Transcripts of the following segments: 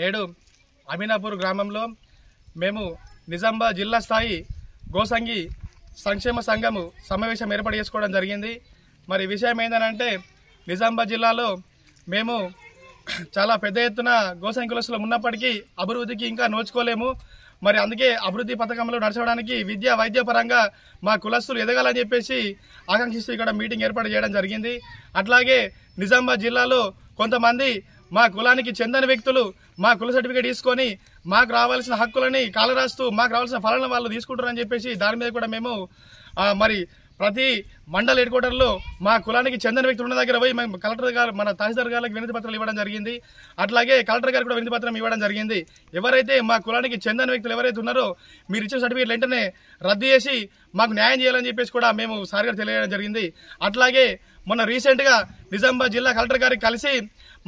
నేడు అమీనాపూర్ గ్రామంలో మేము నిజాంబా జిల్లా స్థాయి గోసంగి సంక్షేమ సంఘము సమావేశం ఏర్పాటు చేసుకోవడం జరిగింది మరి విషయం ఏంటంటే నిజామాబాద్ జిల్లాలో మేము చాలా పెద్ద ఎత్తున గోసంగి గోసంకులసులు ఉన్నప్పటికీ అభివృద్ధికి ఇంకా నోచుకోలేము మరి అందుకే అభివృద్ధి పథకంలో నడచడానికి విద్య వైద్య పరంగా మా కులస్తులు ఎదగాలని చెప్పేసి ఆకాంక్షిస్తూ ఇక్కడ మీటింగ్ ఏర్పాటు చేయడం జరిగింది అట్లాగే నిజామాబాద్ జిల్లాలో కొంతమంది మా కులానికి చెందని వ్యక్తులు మా కుల సర్టిఫికేట్ తీసుకొని మాకు రావాల్సిన హక్కులని కాలరాస్తూ మాకు రావాల్సిన ఫలాలను వాళ్ళు తీసుకుంటారని చెప్పేసి దాని మీద కూడా మేము మరి ప్రతి మండల హెడ్ క్వార్టర్లో మా కులానికి చెందిన వ్యక్తులు ఉన్న దగ్గర పోయి మేము కలెక్టర్ గారు మన తహసీల్దార్ గారికి వినతి పత్రాలు ఇవ్వడం జరిగింది అట్లాగే కలెక్టర్ గారికి కూడా వినతి పత్రం ఇవ్వడం జరిగింది ఎవరైతే మా కులానికి చెందిన వ్యక్తులు ఎవరైతే ఉన్నారో మీరు ఇచ్చిన సర్టిఫికేట్ వెంటనే రద్దు చేసి మాకు న్యాయం చేయాలని చెప్పేసి కూడా మేము సార్గా తెలియడం జరిగింది అట్లాగే మొన్న రీసెంట్గా నిజామాబాద్ జిల్లా కలెక్టర్ గారికి కలిసి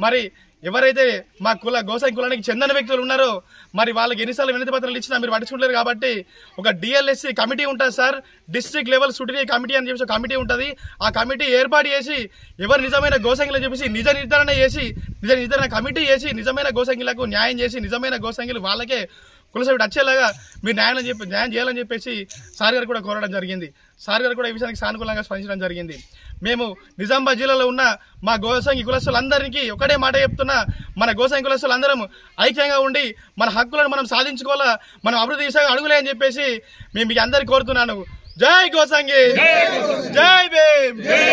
మరి ఎవరైతే మా కుల గోసాయి కులానికి చెందిన వ్యక్తులు ఉన్నారో మరి వాళ్ళకి ఎన్నిసార్లు వినతి పత్రాలు ఇచ్చినా మీరు పట్టించుకుంటారు కాబట్టి ఒక డిఎల్ఎస్సి కమిటీ ఉంటుంది sir district level scrutiny committee అని చెప్పేసి కమిటీ ఉంటుంది ఆ కమిటీ ఏర్పాటు చేసి ఎవరు నిజమైన గోసంగిలు చెప్పేసి నిజ నిర్ధారణ చేసి నిజ నిర్ధారణ కమిటీ చేసి నిజమైన గోసంగిలకు న్యాయం చేసి నిజమైన గోసంగిలు వాళ్ళకే కులసభ్యుడు వచ్చేలాగా మీరు న్యాయం చెప్పి న్యాయం చేయాలని చెప్పేసి సార్ గారు కూడా కోరడం జరిగింది సార్ గారు కూడా ఈ విషయానికి సానుకూలంగా స్పందించడం జరిగింది మేము నిజామాబాద్ జిల్లాలో ఉన్న మా గోసంగి కులస్తులందరికీ ఒకటే మాట చెప్తున్నా మన గోసంగి కులస్తులందరం ఐక్యంగా ఉండి మన హక్కులను మనం సాధించుకోవాలా మనం అభివృద్ధి దిశగా అడుగులే అని చెప్పేసి మేము మీకు అందరికీ కోరుతున్నాను జై గోసంగి జై భీమ్